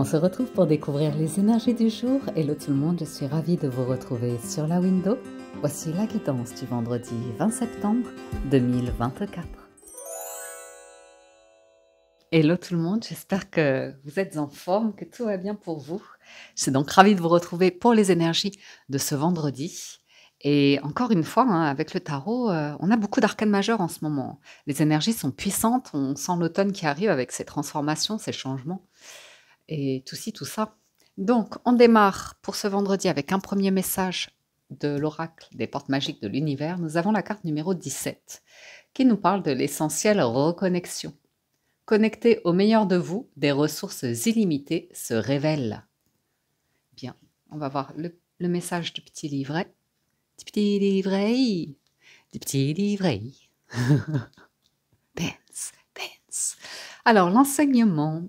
On se retrouve pour découvrir les énergies du jour. Hello tout le monde, je suis ravie de vous retrouver sur la window. Voici la guidance du vendredi 20 septembre 2024. Hello tout le monde, j'espère que vous êtes en forme, que tout va bien pour vous. Je suis donc ravie de vous retrouver pour les énergies de ce vendredi. Et encore une fois, hein, avec le tarot, euh, on a beaucoup d'arcanes majeures en ce moment. Les énergies sont puissantes, on sent l'automne qui arrive avec ses transformations, ses changements et tout ci, tout ça. Donc, on démarre pour ce vendredi avec un premier message de l'oracle des portes magiques de l'univers. Nous avons la carte numéro 17 qui nous parle de l'essentiel reconnexion. Connecté au meilleur de vous, des ressources illimitées se révèlent. Bien, on va voir le, message du petit livret. Du petit livret, du petit livret. Pense, pense. Alors, l'enseignement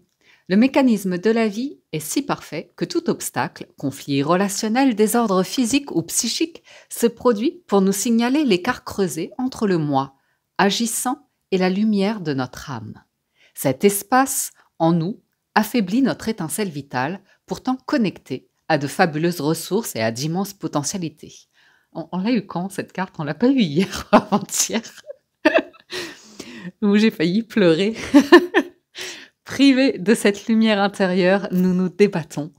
le mécanisme de la vie est si parfait que tout obstacle, conflit relationnel, désordre physique ou psychique se produit pour nous signaler l'écart creusé entre le moi, agissant, et la lumière de notre âme. Cet espace, en nous, affaiblit notre étincelle vitale, pourtant connectée à de fabuleuses ressources et à d'immenses potentialités. On, l'a eu quand cette carte On l'a pas eu hier, avant-hier, j'ai failli pleurer. Privés de cette lumière intérieure, nous nous débattons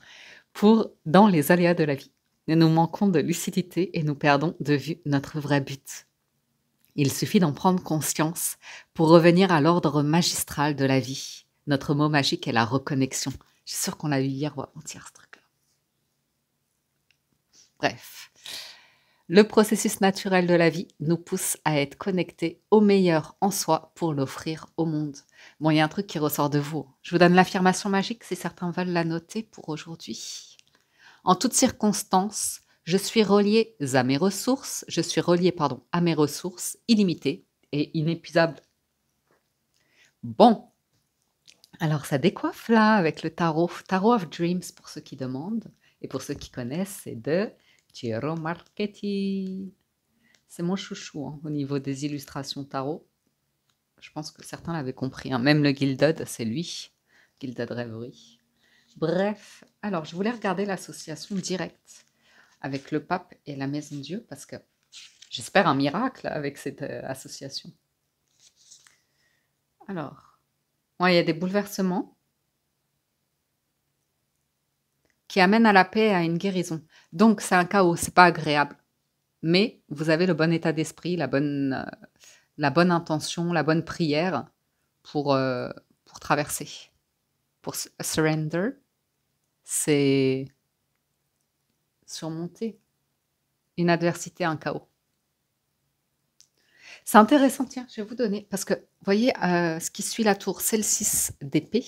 pour dans les aléas de la vie. Nous manquons de lucidité et nous perdons de vue notre vrai but. Il suffit d'en prendre conscience pour revenir à l'ordre magistral de la vie. Notre mot magique est la reconnexion. Je suis sûre qu'on l'a eu hier ou avant-hier, ce truc-là. Bref. Le processus naturel de la vie nous pousse à être connectés au meilleur en soi pour l'offrir au monde. Bon, il y a un truc qui ressort de vous. Je vous donne l'affirmation magique si certains veulent la noter pour aujourd'hui. En toutes circonstances, je suis relié à mes ressources, je suis relié pardon, à mes ressources illimitées et inépuisables. Bon, alors ça décoiffe là avec le tarot, Tarot of Dreams pour ceux qui demandent et pour ceux qui connaissent, c'est de c'est mon chouchou hein, au niveau des illustrations tarot. Je pense que certains l'avaient compris. Hein. Même le Gilded, c'est lui. Gilded Rêverie. Bref, alors je voulais regarder l'association directe avec le pape et la Maison de Dieu parce que j'espère un miracle avec cette euh, association. Alors, il y a des bouleversements qui amène à la paix et à une guérison. Donc c'est un chaos, c'est pas agréable. Mais vous avez le bon état d'esprit, la bonne, euh, la bonne intention, la bonne prière pour, euh, pour traverser. Pour surrender, c'est surmonter une adversité, un chaos. C'est intéressant, tiens, je vais vous donner, parce que, vous voyez, euh, ce qui suit la tour, c'est le 6 d'épée.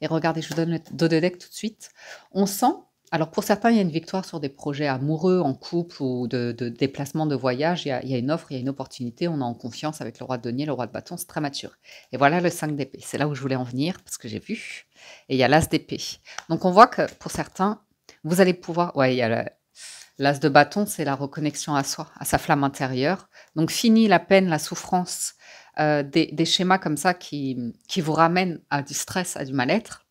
Et regardez, je vous donne le dos de deck tout de suite. On sent, alors pour certains, il y a une victoire sur des projets amoureux, en couple ou de, déplacement, de voyage. Il y, a, il y, a, une offre, il y a une opportunité, on est en confiance avec le roi de denier, le roi de bâton, c'est très mature. Et voilà le 5 d'épée. C'est là où je voulais en venir, parce que j'ai vu. Et il y a l'as d'épée. Donc on voit que pour certains, vous allez pouvoir... Ouais, il y a L'as de bâton, c'est la reconnexion à soi, à sa flamme intérieure. Donc fini la peine, la souffrance, euh, des, schémas comme ça qui, qui vous ramènent à du stress, à du mal-être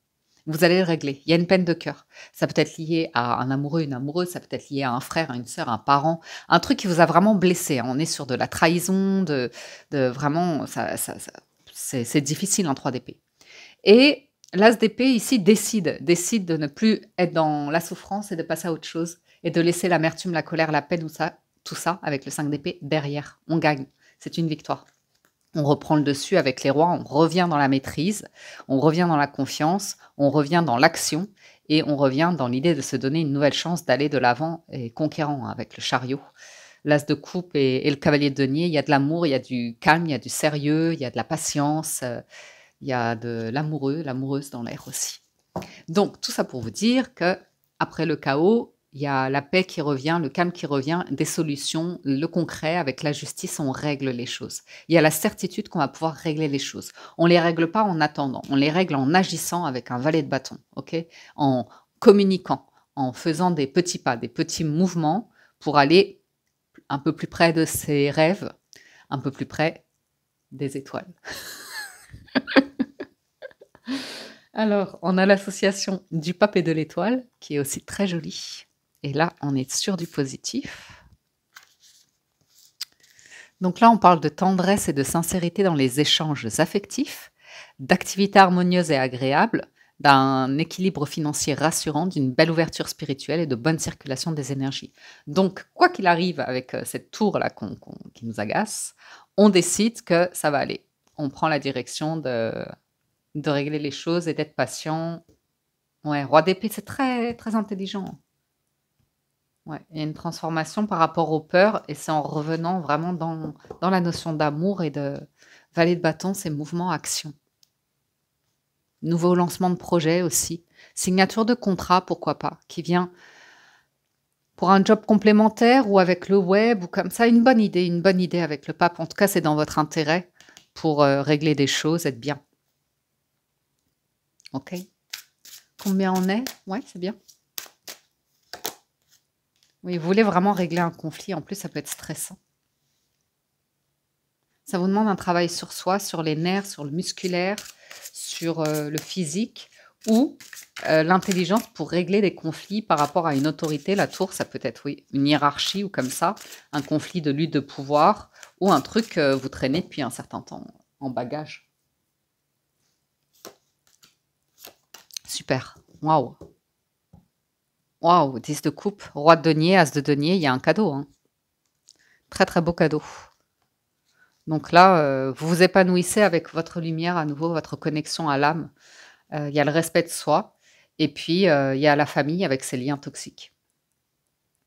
vous allez le régler. Il y a une peine de cœur. Ça peut être lié à un amoureux, une amoureuse, ça peut être lié à un frère, à une sœur, à un parent, un truc qui vous a vraiment blessé. Hein. On est sur de la trahison, de, vraiment, ça, c'est difficile en 3DP. Et l'as d'épée, ici décide, décide de ne plus être dans la souffrance et de passer à autre chose et de laisser l'amertume, la colère, la peine, tout ça, tout ça avec le 5 d'épée derrière. On gagne. C'est une victoire. On reprend le dessus avec les rois, on revient dans la maîtrise, on revient dans la confiance, on revient dans l'action et on revient dans l'idée de se donner une nouvelle chance d'aller de l'avant et conquérant avec le chariot. L'as de coupe et, le cavalier de denier, il y a de l'amour, il y a du calme, il y a du sérieux, il y a de la patience, euh, il y a de l'amoureux, l'amoureuse dans l'air aussi. Donc tout ça pour vous dire que après le chaos, il y a la paix qui revient, le calme qui revient, des solutions, le concret, avec la justice, on règle les choses. Il y a la certitude qu'on va pouvoir régler les choses. On ne les règle pas en attendant, on les règle en agissant avec un valet de bâton, ok en communiquant, en faisant des petits pas, des petits mouvements pour aller un peu plus près de ses rêves, un peu plus près des étoiles. Alors, on a l'association du pape et de l'étoile, qui est aussi très jolie. Et là, on est sur du positif. Donc là, on parle de tendresse et de sincérité dans les échanges affectifs, d'activités harmonieuses et agréables, d'un équilibre financier rassurant, d'une belle ouverture spirituelle et de bonne circulation des énergies. Donc, quoi qu'il arrive avec euh, cette tour-là qui nous agace, on décide que ça va aller. On prend la direction de, régler les choses et d'être patient. Ouais, roi d'épée, c'est très, très intelligent. Ouais, il y a une transformation par rapport aux peurs, et c'est en revenant vraiment dans, la notion d'amour et de valet de bâton, c'est mouvement-action. Nouveau lancement de projet aussi. Signature de contrat, pourquoi pas, qui vient pour un job complémentaire ou avec le web ou comme ça. Une bonne idée, une bonne idée avec le pape. En tout cas, c'est dans votre intérêt pour euh, régler des choses, être bien. OK Combien on est Ouais, c'est bien. Oui, vous voulez vraiment régler un conflit, en plus ça peut être stressant. Ça vous demande un travail sur soi, sur les nerfs, sur le musculaire, sur euh, le physique ou euh, l'intelligence pour régler des conflits par rapport à une autorité. La tour, ça peut être oui, une hiérarchie ou comme ça, un conflit de lutte de pouvoir ou un truc que euh, vous traînez depuis un certain temps en bagage. Super, waouh Waouh, 10 de coupe, roi de denier, as de denier, il y a un cadeau. Hein. Très très beau cadeau. Donc là, euh, vous vous épanouissez avec votre lumière à nouveau, votre connexion à l'âme. Euh, il y a le respect de soi. Et puis, euh, il y a la famille avec ses liens toxiques.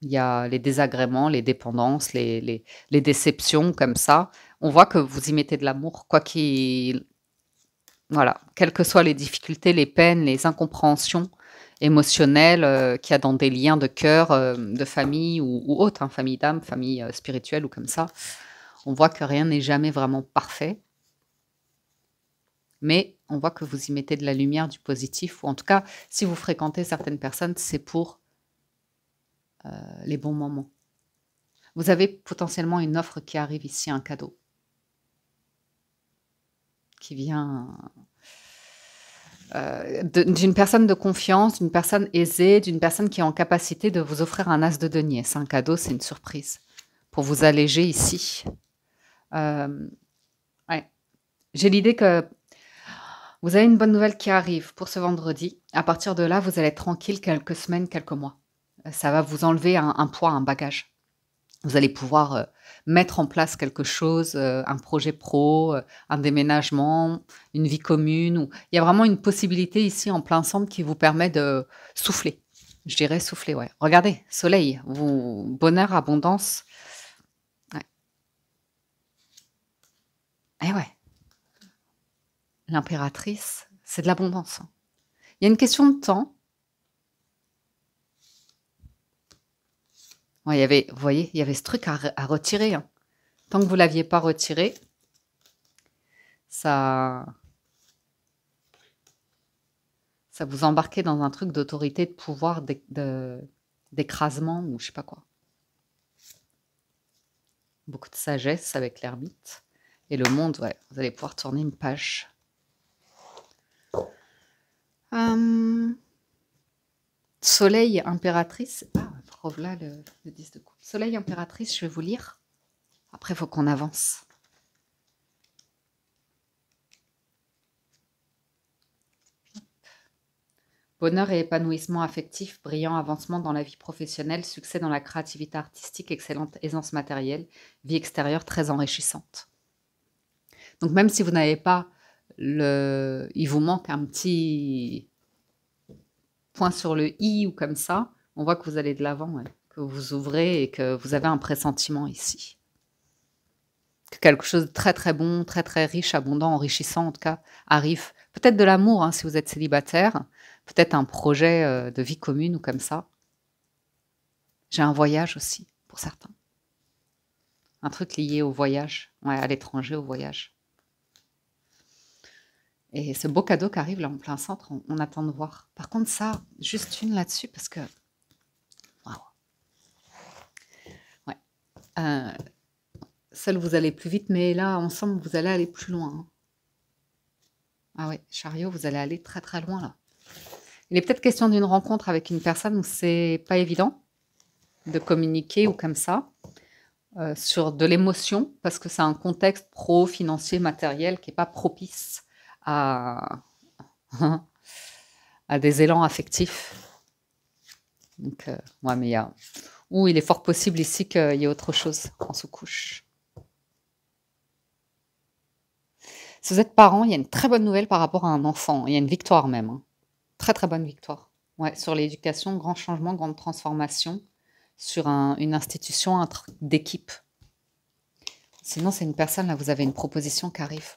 Il y a les désagréments, les dépendances, les, les, déceptions comme ça. On voit que vous y mettez de l'amour, quoi qu'il... Voilà, quelles que soient les difficultés, les peines, les incompréhensions, émotionnel euh, qu'il y a dans des liens de cœur, euh, de famille ou, autre, hein, famille d'âme, famille euh, spirituelle ou comme ça. On voit que rien n'est jamais vraiment parfait. Mais on voit que vous y mettez de la lumière, du positif, ou en tout cas, si vous fréquentez certaines personnes, c'est pour les bons moments. Vous avez potentiellement une offre qui arrive ici, un cadeau, qui vient euh, d'une personne de confiance, d'une personne aisée, d'une personne qui est en capacité de vous offrir un as de denier. C'est un cadeau, c'est une surprise pour vous alléger ici. Euh, J'ai l'idée que vous avez une bonne nouvelle qui arrive pour ce vendredi. À partir de là, vous allez être tranquille quelques semaines, quelques mois. Euh, ça va vous enlever un poids, un bagage. Vous allez pouvoir euh, mettre en place quelque chose, euh, un projet pro, euh, un déménagement, une vie commune. Il y a vraiment une possibilité ici en plein centre qui vous permet de souffler. Je dirais souffler, ouais. Regardez, soleil, bonheur, abondance. Et eh ouais. L'impératrice, c'est de l'abondance. Hein. Il y a une question de temps il y avait, vous voyez, il y avait ce truc à, retirer. Hein. Tant que vous ne l'aviez pas retiré, ça, ça vous embarquait dans un truc d'autorité, de pouvoir, d'écrasement, ou je ne sais pas quoi. Beaucoup de sagesse avec l'ermite. Et le monde, ouais, vous allez pouvoir tourner une page. Hum. soleil impératrice. Ah, là le, Soleil impératrice, je vais vous lire. Après, il faut qu'on avance. Bonheur et épanouissement affectif, brillant avancement dans la vie professionnelle, succès dans la créativité artistique, excellente aisance matérielle, vie extérieure très enrichissante. Donc même si vous n'avez pas le... Il vous manque un petit point sur le i ou comme ça, on voit que vous allez de l'avant, que vous ouvrez et que vous avez un pressentiment ici. Que quelque chose de très très bon, très très riche, abondant, enrichissant en tout cas, arrive. Peut-être de l'amour hein, si vous êtes célibataire, peut-être un projet euh, de vie commune ou comme ça. J'ai un voyage aussi, pour certains. Un truc lié au voyage, à l'étranger, au voyage. Et ce beau cadeau qui arrive là en plein centre, on attend de voir. Par contre, ça, juste une là-dessus, parce que Euh, seul, vous allez plus vite, mais là, ensemble, vous allez aller plus loin. Hein. Ah oui, chariot, vous allez aller très très loin là. Il est peut-être question d'une rencontre avec une personne où c'est pas évident de communiquer ou comme ça, euh, sur de l'émotion, parce que c'est un contexte pro, financier, matériel qui n'est pas propice à, à des élans affectifs. Donc, euh, ouais, mais il ou il est fort possible ici qu'il y ait autre chose en sous-couche. Si vous êtes parent, il y a une très bonne nouvelle par rapport à un enfant. Il y a une victoire même. Hein. Très très bonne victoire. sur l'éducation, grand changement, grande transformation sur une institution un d'équipe. Sinon, c'est une personne, là, vous avez une proposition qui arrive.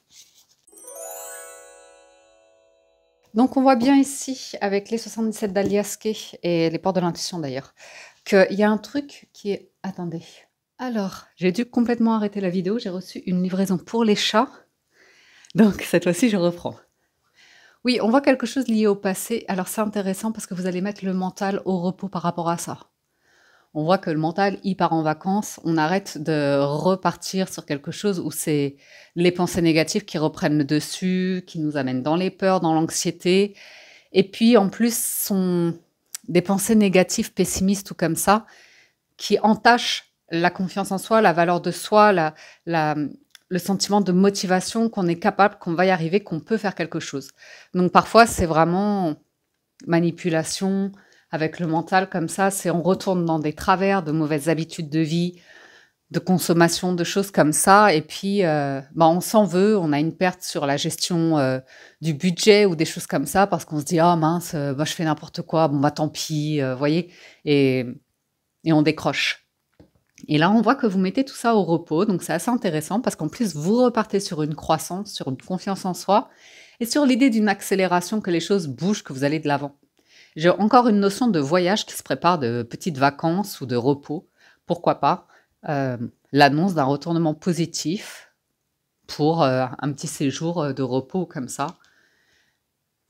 Donc, on voit bien ici, avec les 77 d'Aliaske et les portes de l'intuition d'ailleurs, qu'il y a un truc qui est... Attendez. Alors, j'ai dû complètement arrêter la vidéo. J'ai reçu une livraison pour les chats. Donc, cette fois-ci, je reprends. Oui, on voit quelque chose lié au passé. Alors, c'est intéressant parce que vous allez mettre le mental au repos par rapport à ça. On voit que le mental, il part en vacances. On arrête de repartir sur quelque chose où c'est les pensées négatives qui reprennent le dessus, qui nous amènent dans les peurs, dans l'anxiété. Et puis, en plus, son, des pensées négatives, pessimistes ou comme ça, qui entachent la confiance en soi, la valeur de soi, le sentiment de motivation qu'on est capable, qu'on va y arriver, qu'on peut faire quelque chose. Donc parfois, c'est vraiment manipulation avec le mental comme ça, c'est on retourne dans des travers, de mauvaises habitudes de vie, de consommation de choses comme ça. Et puis, euh, bah, on s'en veut, on a une perte sur la gestion euh, du budget ou des choses comme ça parce qu'on se dit, ah oh, mince, moi euh, bah, je fais n'importe quoi, bon, bah tant pis, vous voyez, et, et on décroche. Et là, on voit que vous mettez tout ça au repos, donc c'est assez intéressant parce qu'en plus, vous repartez sur une croissance, sur une confiance en soi et sur l'idée d'une accélération, que les choses bougent, que vous allez de l'avant. J'ai encore une notion de voyage qui se prépare, de petites vacances ou de repos, pourquoi pas euh, l'annonce d'un retournement positif pour euh, un petit séjour euh, de repos comme ça,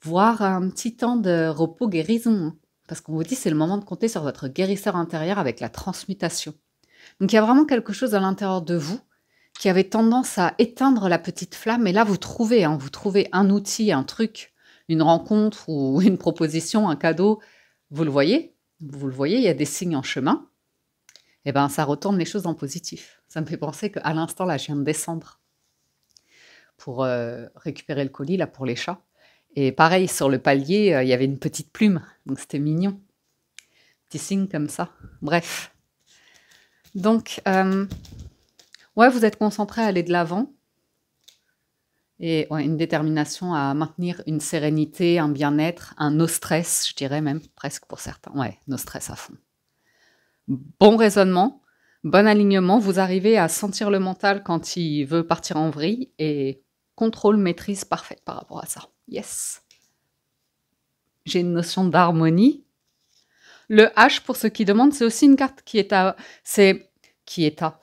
voire un petit temps de repos guérison, hein, parce qu'on vous dit c'est le moment de compter sur votre guérisseur intérieur avec la transmutation. Donc il y a vraiment quelque chose à l'intérieur de vous qui avait tendance à éteindre la petite flamme, et là vous trouvez, hein, vous trouvez un outil, un truc, une rencontre ou une proposition, un cadeau, vous le voyez, vous le voyez, il y a des signes en chemin, eh ben, ça retourne les choses en positif. Ça me fait penser qu'à l'instant, là, je viens de descendre pour euh, récupérer le colis, là, pour les chats. Et pareil, sur le palier, euh, il y avait une petite plume, donc c'était mignon. Petit signe comme ça. Bref. Donc, euh, ouais, vous êtes concentré à aller de l'avant. Et une détermination à maintenir une sérénité, un bien-être, un no stress, je dirais même presque pour certains. Ouais, no stress à fond bon raisonnement, bon alignement, vous arrivez à sentir le mental quand il veut partir en vrille et contrôle, maîtrise parfaite par rapport à ça. Yes. J'ai une notion d'harmonie. Le H pour ceux qui demandent, c'est aussi une carte qui est à, c'est qui est à,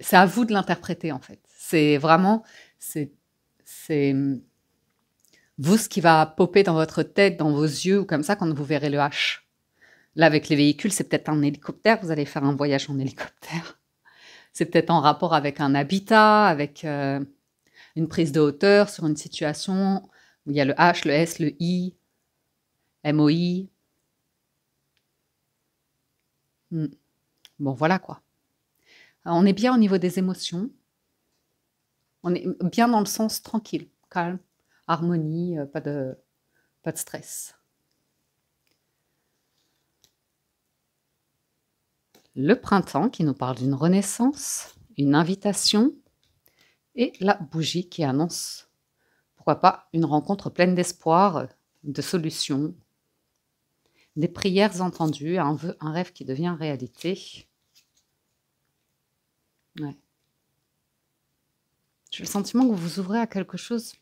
c'est à vous de l'interpréter en fait. C'est vraiment, c'est, c'est vous ce qui va popper dans votre tête, dans vos yeux ou comme ça quand vous verrez le H. Là, avec les véhicules, c'est peut-être un hélicoptère, vous allez faire un voyage en hélicoptère. C'est peut-être en rapport avec un habitat, avec euh, une prise de hauteur sur une situation où il y a le H, le S, le I, MOI. Hmm. Bon, voilà quoi. Euh, on est bien au niveau des émotions. On est bien dans le sens tranquille, calme, harmonie, euh, pas de, pas de stress. le printemps qui nous parle d'une renaissance, une invitation, et la bougie qui annonce, pourquoi pas, une rencontre pleine d'espoir, de solutions, des prières entendues, un rêve qui devient réalité. J'ai le sentiment que vous vous ouvrez à quelque chose.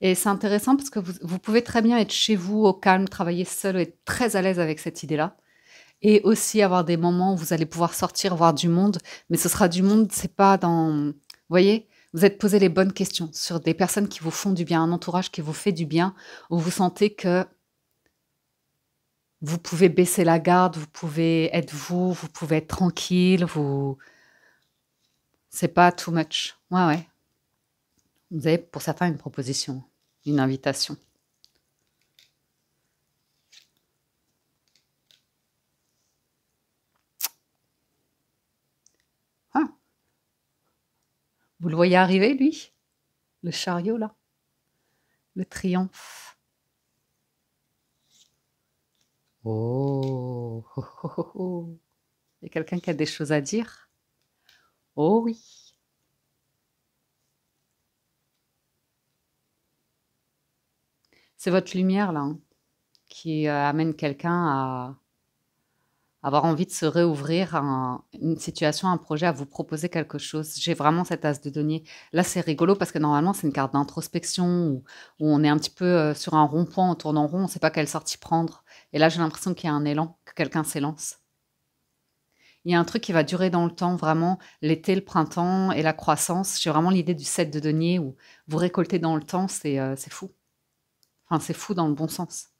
Et c'est intéressant parce que vous, pouvez très bien être chez vous, au calme, travailler seul, être très à l'aise avec cette idée-là et aussi avoir des moments où vous allez pouvoir sortir, voir du monde, mais ce sera du monde, c'est pas dans... Vous voyez vous êtes posé les bonnes questions sur des personnes qui vous font du bien, un entourage qui vous fait du bien, où vous sentez que vous pouvez baisser la garde, vous pouvez être vous, vous pouvez être tranquille, vous. C'est pas too much. Ouais, ouais. Vous avez pour certains une proposition, une invitation. Vous le voyez arriver, lui Le chariot, là Le triomphe. Oh, oh, oh, oh, Il y a quelqu'un qui a des choses à dire Oh oui. C'est votre lumière, là, hein, qui euh, amène quelqu'un à avoir envie de se réouvrir à une situation, à un projet, à vous proposer quelque chose. J'ai vraiment cette as de denier. Là, c'est rigolo parce que normalement, c'est une carte d'introspection où, on est un petit peu euh, sur un rond-point, on tourne rond, on ne sait pas quelle sortie prendre. Et là, j'ai l'impression qu'il y a un élan, que quelqu'un s'élance. Il y a un truc qui va durer dans le temps, vraiment, l'été, le printemps et la croissance. J'ai vraiment l'idée du set de denier où vous récoltez dans le temps, c'est euh, fou. Enfin, c'est fou dans le bon sens.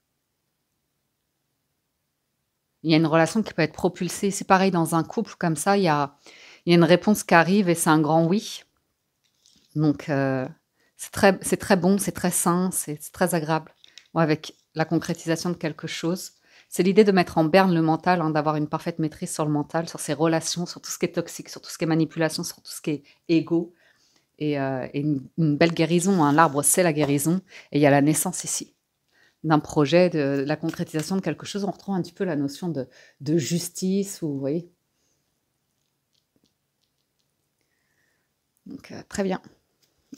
Il y a une relation qui peut être propulsée. C'est pareil dans un couple comme ça, il y a, une réponse qui arrive et c'est un grand oui. Donc euh, c'est très, très, bon, c'est très sain, c'est très agréable. avec la concrétisation de quelque chose. C'est l'idée de mettre en berne le mental, hein, d'avoir une parfaite maîtrise sur le mental, sur ses relations, sur tout ce qui est toxique, sur tout ce qui est manipulation, sur tout ce qui est égo. Et, euh, une, belle guérison. Hein. L'arbre, c'est la guérison. Et il y a la naissance ici d'un projet, de, la concrétisation de quelque chose, on retrouve un petit peu la notion de, justice ou, vous voyez. Donc, euh, très bien.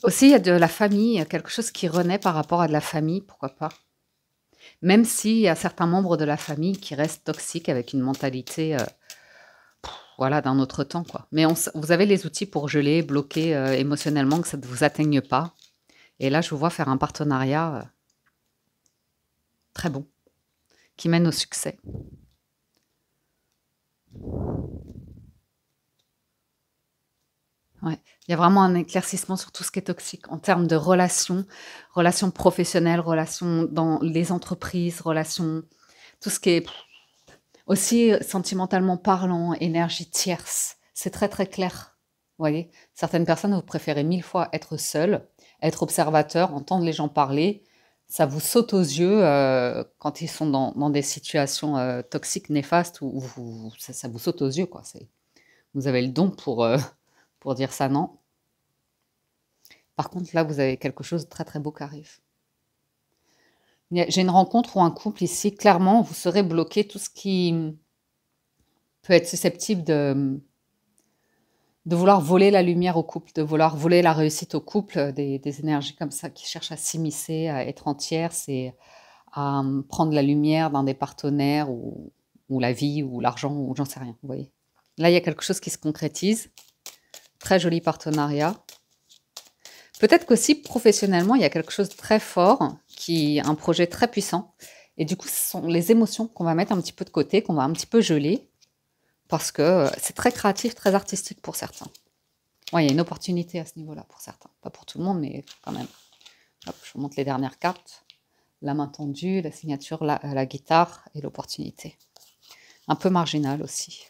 Aussi, il y a de la famille, quelque chose qui renaît par rapport à de la famille, pourquoi pas. Même s'il y a certains membres de la famille qui restent toxiques avec une mentalité, euh, voilà, d'un autre temps, quoi. Mais vous avez les outils pour geler, bloquer euh, émotionnellement, que ça ne vous atteigne pas. Et là, je vous vois faire un partenariat très bon, qui mène au succès. Il y a vraiment un éclaircissement sur tout ce qui est toxique en termes de relations, relations professionnelles, relations dans les entreprises, relations, tout ce qui est aussi sentimentalement parlant, énergie tierce. C'est très très clair. Vous voyez, certaines personnes, vous préférez mille fois être seul, être observateur, entendre les gens parler, ça vous saute aux yeux euh, quand ils sont dans, des situations euh, toxiques, néfastes, où, ça, vous saute aux yeux. Quoi. Vous avez le don pour, euh, pour dire ça non. Par contre, là, vous avez quelque chose de très très beau qui arrive. J'ai une rencontre ou un couple ici, clairement, vous serez bloqué tout ce qui peut être susceptible de, de vouloir voler la lumière au couple, de vouloir voler la réussite au couple, euh, des, énergies comme ça qui cherchent à s'immiscer, à être entière, c'est euh, à hum, prendre la lumière dans des partenaires ou, la vie ou l'argent ou j'en sais rien. Vous voyez. Là, il y a quelque chose qui se concrétise. Très joli partenariat. Peut-être qu'aussi professionnellement, il y a quelque chose de très fort, qui un projet très puissant. Et du coup, ce sont les émotions qu'on va mettre un petit peu de côté, qu'on va un petit peu geler parce que euh, c'est très créatif, très artistique pour certains. Ouais, il y a une opportunité à ce niveau-là pour certains. Pas pour tout le monde, mais quand même. je vous montre les dernières cartes. La main tendue, la signature, la, euh, guitare et l'opportunité. Un peu marginale aussi.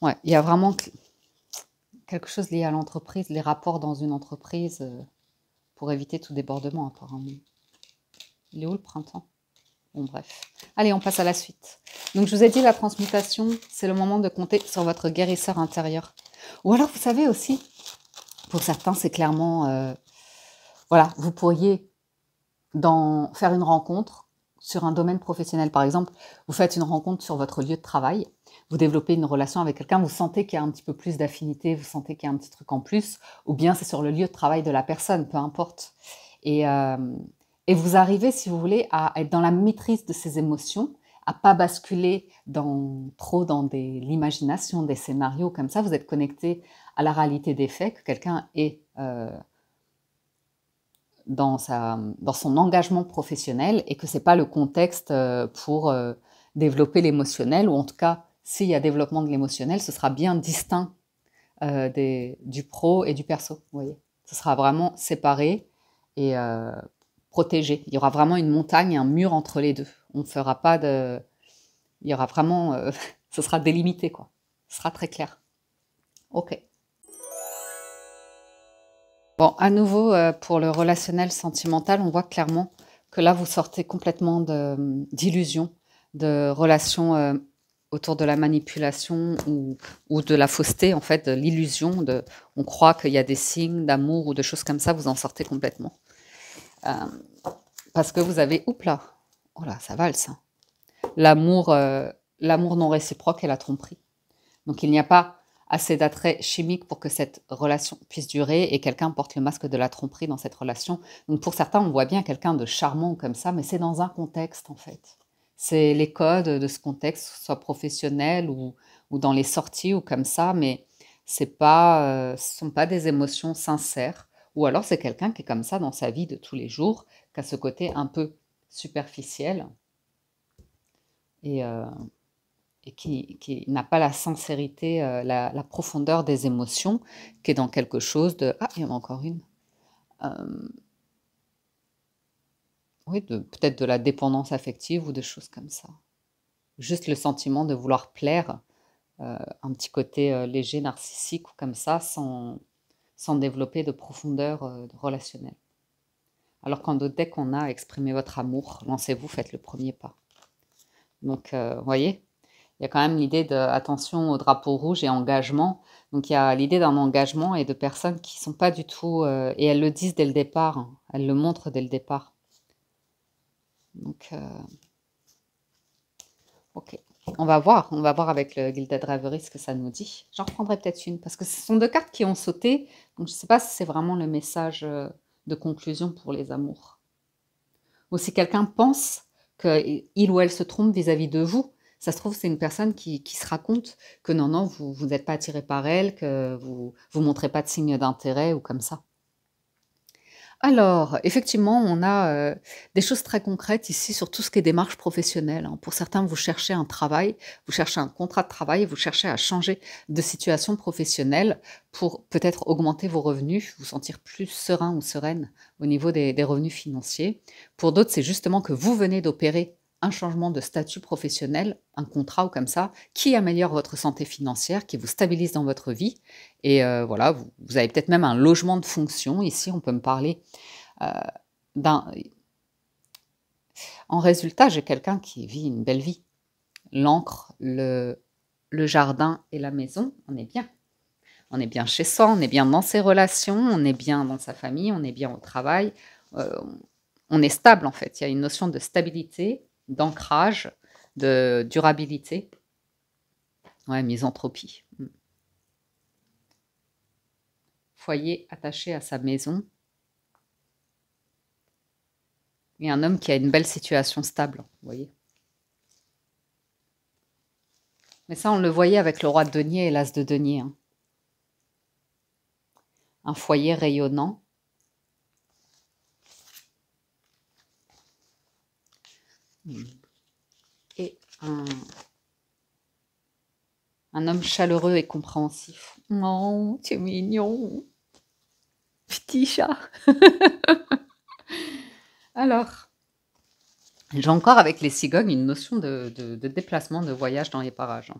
Ouais, il y a vraiment quelque chose lié à l'entreprise, les rapports dans une entreprise, euh, pour éviter tout débordement apparemment. Il est où le printemps Bon, bref. Allez, on passe à la suite. Donc, je vous ai dit, la transmutation, c'est le moment de compter sur votre guérisseur intérieur. Ou alors, vous savez aussi, pour certains, c'est clairement... Euh, voilà, vous pourriez dans, faire une rencontre sur un domaine professionnel. Par exemple, vous faites une rencontre sur votre lieu de travail, vous développez une relation avec quelqu'un, vous sentez qu'il y a un petit peu plus d'affinité, vous sentez qu'il y a un petit truc en plus, ou bien c'est sur le lieu de travail de la personne, peu importe. Et, euh, et vous arrivez, si vous voulez, à être dans la maîtrise de ces émotions, à pas basculer dans, trop dans l'imagination, des scénarios comme ça. Vous êtes connecté à la réalité des faits, que quelqu'un est euh, dans, sa, dans son engagement professionnel et que ce n'est pas le contexte euh, pour euh, développer l'émotionnel, ou en tout cas, s'il y a développement de l'émotionnel, ce sera bien distinct des, du pro et du perso. Vous voyez, ce sera vraiment séparé et il y aura vraiment une montagne, un mur entre les deux. On ne fera pas de. Il y aura vraiment. Euh, ce sera délimité, quoi. Ce sera très clair. Ok. Bon, à nouveau, euh, pour le relationnel sentimental, on voit clairement que là, vous sortez complètement d'illusions, de, relations euh, autour de la manipulation ou, ou, de la fausseté, en fait, de l'illusion. On croit qu'il y a des signes d'amour ou de choses comme ça, vous en sortez complètement. Euh, parce que vous avez, oups oh là, ça valse. Hein. L'amour, euh, l'amour non réciproque et la tromperie. Donc il n'y a pas assez d'attrait chimique pour que cette relation puisse durer et quelqu'un porte le masque de la tromperie dans cette relation. Donc pour certains, on voit bien quelqu'un de charmant comme ça, mais c'est dans un contexte en fait. C'est les codes de ce contexte, soit professionnel ou, dans les sorties ou comme ça, mais euh, ce ne sont pas des émotions sincères ou alors c'est quelqu'un qui est comme ça dans sa vie de tous les jours, qui a ce côté un peu superficiel et, euh, qui, n'a pas la sincérité, euh, la, profondeur des émotions, qui est dans quelque chose de... Ah, il y en a encore une. Euh, oui, peut-être de la dépendance affective ou des choses comme ça. Juste le sentiment de vouloir plaire, euh, un petit côté léger, narcissique ou comme ça, sans sans développer de profondeur euh, relationnelle. Alors quand dès qu'on a exprimé votre amour, lancez-vous, faites le premier pas. Donc, euh, vous voyez, il y a quand même l'idée d'attention au drapeau rouge et engagement. Donc, il y a l'idée d'un engagement et de personnes qui ne sont pas du tout. Euh, et elles le disent dès le départ, hein. elles le montrent dès le départ. Donc, ok. On va voir, on va voir avec le Gilded ce que ça nous dit. J'en reprendrai peut-être une, parce que ce sont deux cartes qui ont sauté, donc je ne sais pas si c'est vraiment le message euh, de conclusion pour les amours. Ou si quelqu'un pense qu'il ou elle se trompe vis-à-vis de vous, ça se trouve c'est une personne qui, se raconte que non, non, vous n'êtes pas attiré par elle, que vous ne montrez pas de signe d'intérêt ou comme ça. Alors, effectivement, on a euh, des choses très concrètes ici sur tout ce qui est démarche professionnelle. Hein. Pour certains, vous cherchez un travail, vous cherchez un contrat de travail, vous cherchez à changer de situation professionnelle pour peut-être augmenter vos revenus, vous sentir plus serein ou sereine au niveau des revenus financiers. Pour d'autres, c'est justement que vous venez d'opérer un changement de statut professionnel, un contrat ou comme ça, qui améliore votre santé financière, qui vous stabilise dans votre vie. Et euh, voilà, vous, avez peut-être même un logement de fonction. Ici, on peut me parler euh, d'un... En résultat, j'ai quelqu'un qui vit une belle vie. L'encre, le, jardin et la maison, on est bien. On est bien chez soi, on est bien dans ses relations, on est bien dans sa famille, on est bien au travail. Euh, on est stable en fait. Il y a une notion de stabilité d'ancrage, de durabilité. Ouais, misanthropie. Hmm. Foyer attaché à sa maison. Et un homme qui a une belle situation stable, vous voyez. Mais ça, on le voyait avec le roi de denier et l'as de denier. Hein. Un foyer rayonnant, Et un, homme chaleureux et compréhensif. Non, oh, tu es mignon. Petit chat. Alors, j'ai encore avec les cigognes une notion de, déplacement, de voyage dans les parages.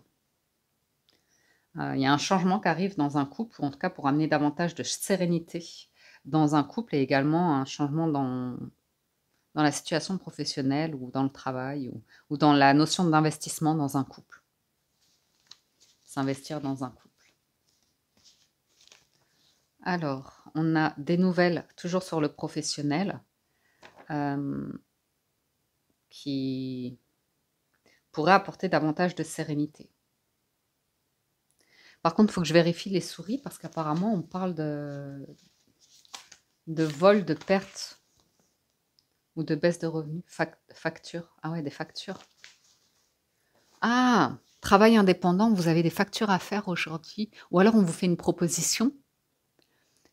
Euh, il y a un changement qui arrive dans un couple, ou en tout cas pour amener davantage de sérénité dans un couple, et également un changement dans dans la situation professionnelle ou dans le travail ou, dans la notion d'investissement dans un couple. S'investir dans un couple. Alors, on a des nouvelles toujours sur le professionnel euh, qui pourrait apporter davantage de sérénité. Par contre, il faut que je vérifie les souris parce qu'apparemment, on parle de, de vol, de perte ou de baisse de revenus, facture. Ah ouais, des factures. Ah, travail indépendant, vous avez des factures à faire aujourd'hui, ou alors on vous fait une proposition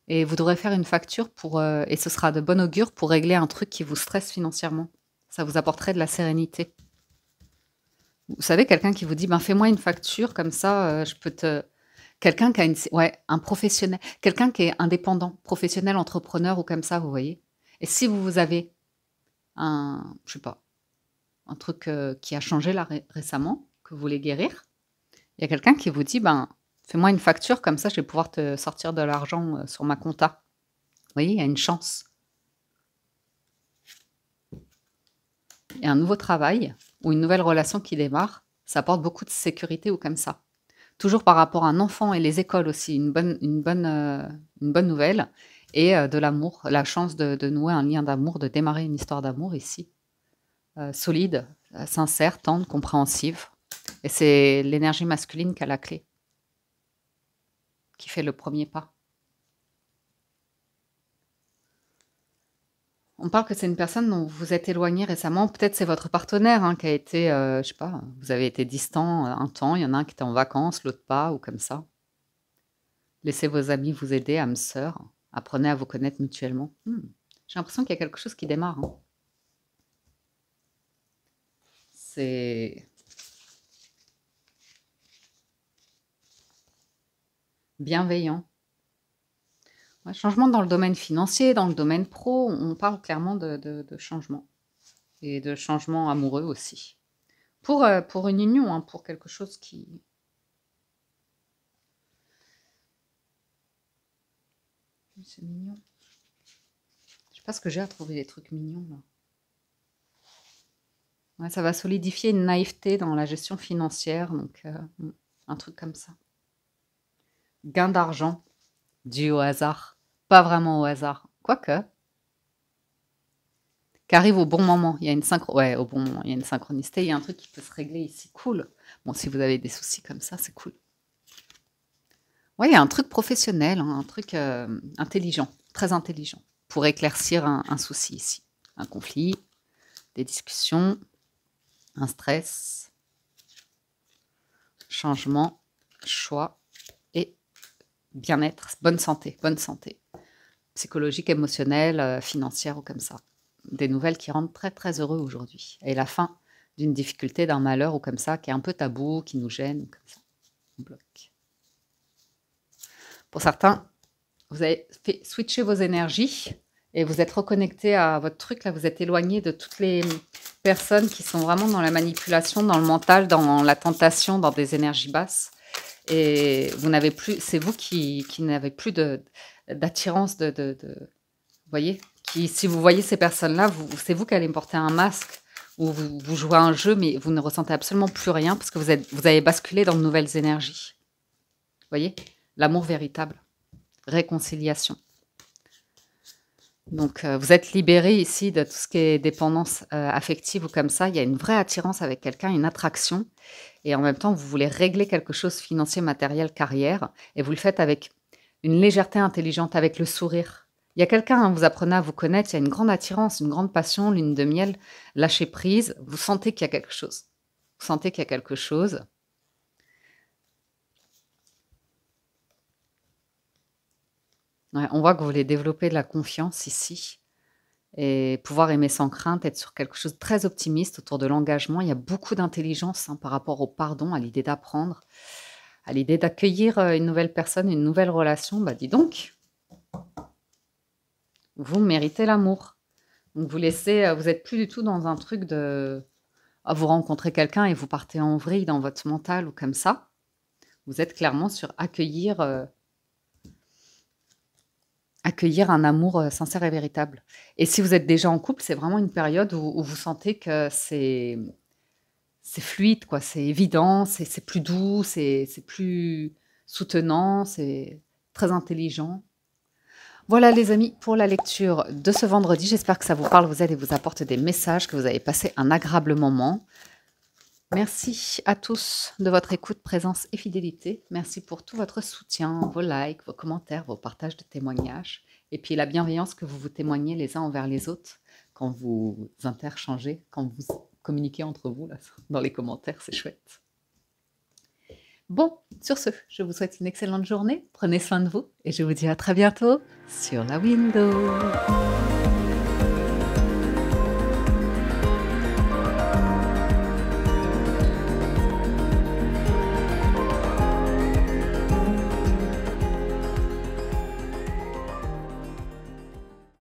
et vous devrez faire une facture pour, euh, et ce sera de bon augure pour régler un truc qui vous stresse financièrement. Ça vous apporterait de la sérénité. Vous savez, quelqu'un qui vous dit, ben fais-moi une facture, comme ça, euh, je peux te... Quelqu'un qui a une... Ouais, un professionnel, quelqu'un qui est indépendant, professionnel, entrepreneur ou comme ça, vous voyez. Et si vous, vous avez un, je sais pas, un truc euh, qui a changé là récemment, que vous voulez guérir, il y a quelqu'un qui vous dit, ben, fais-moi une facture, comme ça je vais pouvoir te sortir de l'argent euh, sur ma compta. Vous voyez, il y a une chance. Et un nouveau travail ou une nouvelle relation qui démarre, ça apporte beaucoup de sécurité ou comme ça. Toujours par rapport à un enfant et les écoles aussi, une bonne, une bonne, euh, une bonne nouvelle, et euh, de l'amour, la chance de, nouer un lien d'amour, de démarrer une histoire d'amour ici, euh, solide, euh, sincère, tendre, compréhensive. Et c'est l'énergie masculine qui a la clé, qui fait le premier pas. On parle que c'est une personne dont vous êtes éloigné récemment. Peut-être c'est votre partenaire hein, qui a été, euh, je sais pas, vous avez été distant un temps. Il y en a un qui était en vacances, l'autre pas, ou comme ça. Laissez vos amis vous aider, âme sœur. Apprenez à vous connaître mutuellement. Hmm. J'ai l'impression qu'il y a quelque chose qui démarre. Hein. C'est... Bienveillant. changement dans le domaine financier, dans le domaine pro, on parle clairement de, changement. Et de changement amoureux aussi. Pour, euh, pour une union, hein, pour quelque chose qui, C'est mignon. Je sais pas ce que j'ai à trouver des trucs mignons là. ça va solidifier une naïveté dans la gestion financière, donc euh, un truc comme ça. Gain d'argent dû au hasard, pas vraiment au hasard, quoique. Qu'arrive au bon moment, il y a une au bon moment, il y a une synchronicité, il y a un truc qui peut se régler ici, cool. Bon, si vous avez des soucis comme ça, c'est cool. Oui, un truc professionnel, hein, un truc euh, intelligent, très intelligent, pour éclaircir un, souci ici. Un conflit, des discussions, un stress, changement, choix et bien-être, bonne santé, bonne santé. Psychologique, émotionnelle, euh, financière ou comme ça. Des nouvelles qui rendent très très heureux aujourd'hui. Et la fin d'une difficulté, d'un malheur ou comme ça, qui est un peu tabou, qui nous gêne, ou comme ça. On bloque. Pour certains, vous avez fait switcher vos énergies et vous êtes reconnecté à votre truc. Là, vous êtes éloigné de toutes les personnes qui sont vraiment dans la manipulation, dans le mental, dans la tentation, dans des énergies basses. Et vous n'avez plus, c'est vous qui, n'avez plus d'attirance de, de, de, vous voyez, qui, si vous voyez ces personnes-là, c'est vous qui allez porter un masque ou vous, jouez à un jeu, mais vous ne ressentez absolument plus rien parce que vous, êtes, vous avez basculé dans de nouvelles énergies. Vous voyez l'amour véritable, réconciliation. Donc euh, vous êtes libéré ici de tout ce qui est dépendance euh, affective ou comme ça. Il y a une vraie attirance avec quelqu'un, une attraction. Et en même temps, vous voulez régler quelque chose financier, matériel, carrière. Et vous le faites avec une légèreté intelligente, avec le sourire. Il y a quelqu'un, hein, vous apprenez à vous connaître, il y a une grande attirance, une grande passion, lune de miel, lâcher prise. Vous sentez qu'il y a quelque chose. Vous sentez qu'il y a quelque chose. on voit que vous voulez développer de la confiance ici et pouvoir aimer sans crainte, être sur quelque chose de très optimiste autour de l'engagement. Il y a beaucoup d'intelligence hein, par rapport au pardon, à l'idée d'apprendre, à l'idée d'accueillir euh, une nouvelle personne, une nouvelle relation. Bah dis donc, vous méritez l'amour. Donc vous laissez, euh, vous n'êtes plus du tout dans un truc de ah, vous rencontrer quelqu'un et vous partez en vrille dans votre mental ou comme ça. Vous êtes clairement sur accueillir euh, accueillir un amour euh, sincère et véritable. Et si vous êtes déjà en couple, c'est vraiment une période où, vous sentez que c'est c'est fluide, quoi. C'est évident, c'est plus doux, c'est plus soutenant, c'est très intelligent. Voilà les amis pour la lecture de ce vendredi. J'espère que ça vous parle, vous aide et vous apporte des messages, que vous avez passé un agréable moment. Merci à tous de votre écoute, présence et fidélité. Merci pour tout votre soutien, vos likes, vos commentaires, vos partages de témoignages et puis la bienveillance que vous vous témoignez les uns envers les autres quand vous interchangez, quand vous communiquez entre vous dans les commentaires, c'est chouette. Bon, sur ce, je vous souhaite une excellente journée, prenez soin de vous et je vous dis à très bientôt sur la window.